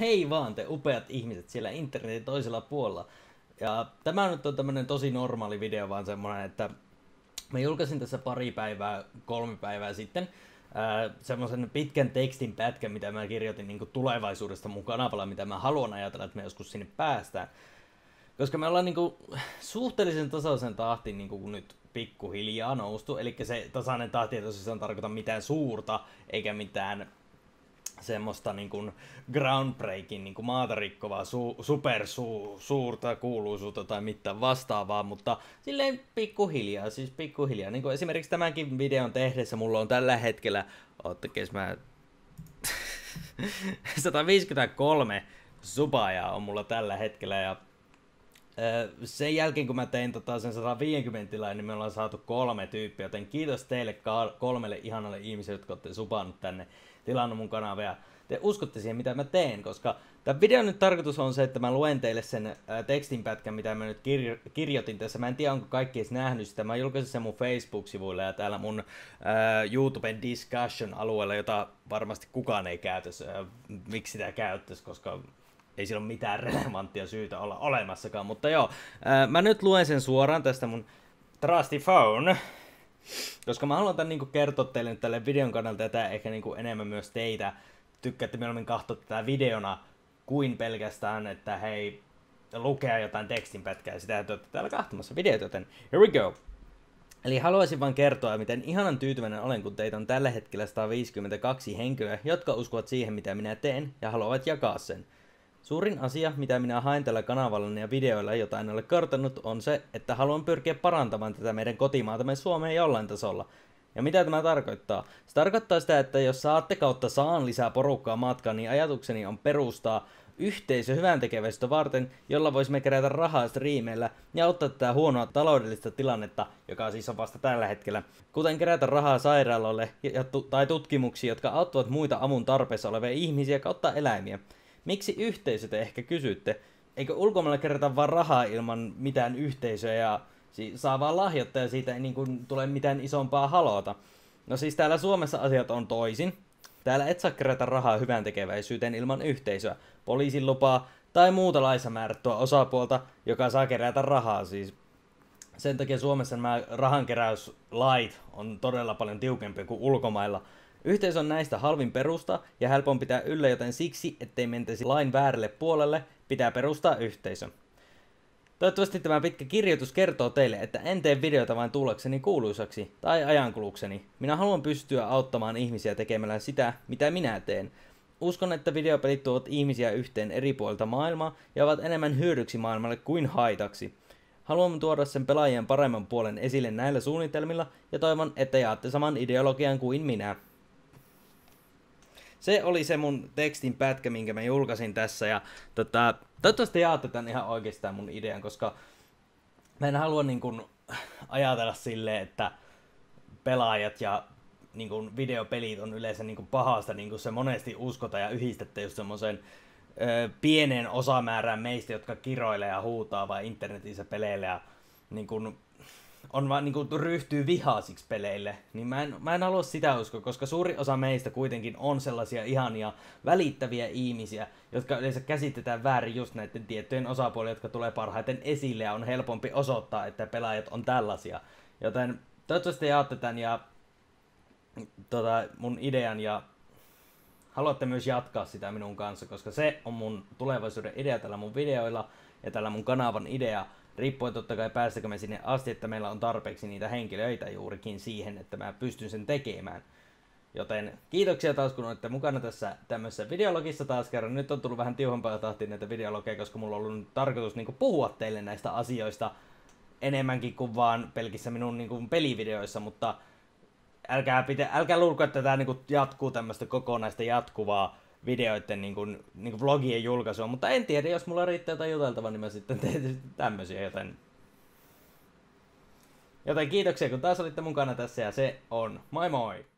hei vaan te upeat ihmiset siellä internetin toisella puolella. Ja tämä nyt on tämmönen tosi normaali video, vaan semmonen, että mä julkaisin tässä pari päivää, kolme päivää sitten, semmoisen pitkän tekstin pätkän, mitä mä kirjoitin niin tulevaisuudesta mun kanavalla, mitä mä haluan ajatella, että me joskus sinne päästään. Koska me ollaan niin kuin, suhteellisen tasaisen tahtiin niin kuin nyt pikkuhiljaa noustu, eli se tasainen tahti ei tosiaan tarkoita mitään suurta, eikä mitään semmoista niin kuin groundbreaking, niin kuin maata rikkovaa su- super su, kuuluisuutta tai mitään vastaavaa, mutta silleen pikkuhiljaa, siis pikkuhiljaa. Niin kuin esimerkiksi tämänkin videon tehdessä mulla on tällä hetkellä, oottakes mä 153 subaajaa on mulla tällä hetkellä ja sen jälkeen kun mä tein tota sen 150 tilaa, niin me ollaan saatu kolme tyyppiä, joten kiitos teille kolmelle ihanalle ihmiselle, jotka olette supannut tänne, tilannut mun kanavaa te uskotte siihen, mitä mä teen, koska tämän videon nyt tarkoitus on se, että mä luen teille sen ää, tekstinpätkän, mitä mä nyt kir kirjoitin tässä. Mä en tiedä, onko kaikki edes nähnyt sitä. Mä julkaisin sen mun Facebook-sivuilla ja täällä mun ää, YouTuben discussion-alueella, jota varmasti kukaan ei käytös. miksi sitä käyttäisi, koska ei sillä ole mitään relevanttia syytä olla olemassakaan, mutta joo, ää, mä nyt luen sen suoraan tästä mun Trusty Phone, koska mä haluan tämän niin kertoa teille nyt tälle videon kannalta ja tämä ehkä niin enemmän myös teitä tykkäätte mieluummin katsoa tätä videona kuin pelkästään, että hei, lukea jotain tekstinpätkää, sitä te olette täällä kahtomassa videot, joten here we go. Eli haluaisin vain kertoa, miten ihanan tyytyväinen olen, kun teitä on tällä hetkellä 152 henkilöä, jotka uskovat siihen, mitä minä teen, ja haluavat jakaa sen. Suurin asia, mitä minä haen tällä kanavalla ja videoilla, jota en ole kartannut, on se, että haluan pyrkiä parantamaan tätä meidän kotimaatamme Suomeen jollain tasolla. Ja mitä tämä tarkoittaa? Se tarkoittaa sitä, että jos saatte kautta saan lisää porukkaa matkaan, niin ajatukseni on perustaa yhteisö hyvän varten, jolla voisimme kerätä rahaa striimeillä ja ottaa tätä huonoa taloudellista tilannetta, joka siis on vasta tällä hetkellä, kuten kerätä rahaa sairaaloille tai tutkimuksiin, jotka auttavat muita amun tarpeessa olevia ihmisiä kautta eläimiä miksi yhteisö te ehkä kysytte? Eikö ulkomailla kerätä vaan rahaa ilman mitään yhteisöä ja saa vaan lahjoittaa ja siitä ei niin kuin tule mitään isompaa halota? No siis täällä Suomessa asiat on toisin. Täällä et saa kerätä rahaa hyvän tekeväisyyteen ilman yhteisöä, poliisin lupaa tai muuta laissa määrättyä osapuolta, joka saa kerätä rahaa siis. Sen takia Suomessa nämä rahankeräyslait on todella paljon tiukempi kuin ulkomailla, Yhteys on näistä halvin perusta ja helpon pitää yllä, joten siksi, ettei mentäisi lain väärälle puolelle, pitää perustaa yhteisö. Toivottavasti tämä pitkä kirjoitus kertoo teille, että en tee videota vain tullakseni kuuluisaksi tai ajankulukseni. Minä haluan pystyä auttamaan ihmisiä tekemällä sitä, mitä minä teen. Uskon, että videopelit tuovat ihmisiä yhteen eri puolilta maailmaa ja ovat enemmän hyödyksi maailmalle kuin haitaksi. Haluan tuoda sen pelaajien paremman puolen esille näillä suunnitelmilla ja toivon, että jaatte saman ideologian kuin minä se oli se mun tekstin pätkä, minkä mä julkaisin tässä. Ja tota, toivottavasti jaatte tämän ihan oikeastaan mun idean, koska mä en halua niin kun, ajatella silleen, että pelaajat ja niin kun, videopelit on yleensä niin kun, pahasta, niin kuin se monesti uskota ja yhdistätte just semmoisen pienen osamäärään meistä, jotka kiroilee ja huutaa vai internetissä peleillä ja niin kun, on vaan niinku ryhtyy vihaisiksi peleille, niin mä en, mä en halua sitä uskoa, koska suuri osa meistä kuitenkin on sellaisia ihania välittäviä ihmisiä, jotka yleensä käsitetään väärin just näiden tiettyjen osapuolien, jotka tulee parhaiten esille ja on helpompi osoittaa, että pelaajat on tällaisia. Joten toivottavasti jaatte tämän ja tota, mun idean ja haluatte myös jatkaa sitä minun kanssa, koska se on mun tulevaisuuden idea tällä mun videoilla ja tällä mun kanavan idea, riippuen totta kai päästäkö me sinne asti, että meillä on tarpeeksi niitä henkilöitä juurikin siihen, että mä pystyn sen tekemään. Joten kiitoksia taas kun olette mukana tässä tämmössä videologissa taas kerran. Nyt on tullut vähän tiuhempaa tahtiin näitä videologeja, koska mulla on ollut tarkoitus niinku puhua teille näistä asioista enemmänkin kuin vaan pelkissä minun kuin, niinku pelivideoissa, mutta älkää, pite, älkää luulko, että tämä niinku jatkuu tämmöistä kokonaista jatkuvaa videoiden niin kuin, niin kuin vlogien julkaisua, mutta en tiedä, jos mulla riittää jotain juteltavaa, niin mä sitten teen tämmöisiä, joten... Joten kiitoksia, kun taas olitte mukana tässä ja se on moi moi!